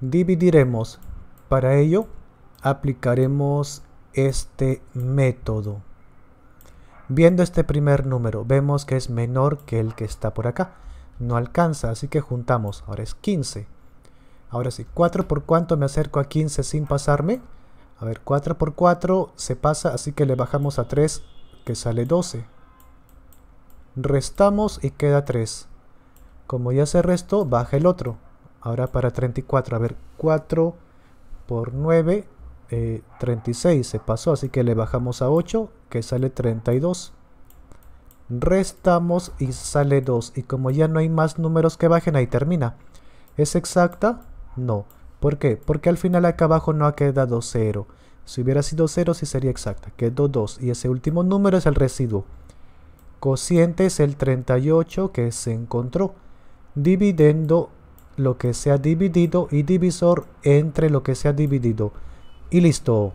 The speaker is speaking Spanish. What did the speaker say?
dividiremos. Para ello aplicaremos este método. Viendo este primer número vemos que es menor que el que está por acá. No alcanza, así que juntamos. Ahora es 15. Ahora sí, 4 por cuánto me acerco a 15 sin pasarme. A ver, 4 por 4 se pasa, así que le bajamos a 3 que sale 12. Restamos y queda 3. Como ya se resto baja el otro. Ahora para 34, a ver, 4 por 9, 36 eh, se pasó, así que le bajamos a 8, que sale 32. Restamos y sale 2. Y como ya no hay más números que bajen, ahí termina. ¿Es exacta? No. ¿Por qué? Porque al final acá abajo no ha quedado 0. Si hubiera sido 0, sí sería exacta. Quedó 2. Y ese último número es el residuo. Cociente es el 38 que se encontró. Dividendo lo que se ha dividido y divisor entre lo que se ha dividido. Y listo.